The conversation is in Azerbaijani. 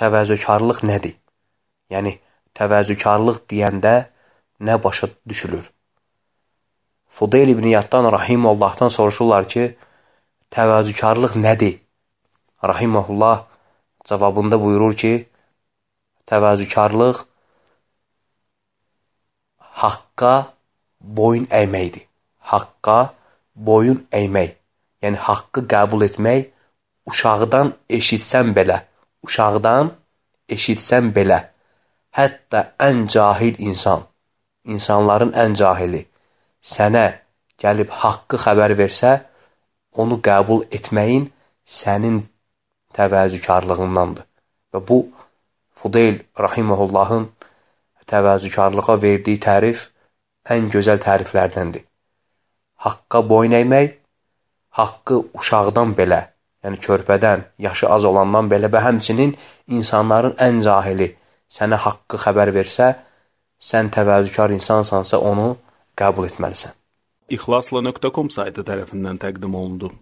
təvəzzökarlıq nədir? Yəni təvəzzökarlıq deyəndə nə başa düşülür? Fudeyl ibn Yattan rahimehullahdan soruşurlar ki, təvəzzökarlıq nədir? Rahimehullah cavabında buyurur ki, təvəzzökarlıq haqqa boyun əyməkdir. Haqqa boyun əymək, yəni haqqı qəbul etmək uşaqdan eşitsən belə Uşaqdan eşitsən belə, hətta ən cahil insan, insanların ən cahili sənə gəlib haqqı xəbər versə, onu qəbul etməyin sənin təvəzzükarlığındandır. Və bu Fudeyl rahimehullahın təvəzzükarlığa verdiyi tərif ən gözəl təriflərdəndir. Haqqa boyun əymək, haqqı uşaqdan belə yəni körpədən, yaşı az olandan belə və həmçinin insanların ən cahili sənə haqqı xəbər versə, sən təvəzzükar insansansa onu qəbul etməlisən. İxlasla.com saytı tərəfindən təqdim olundu.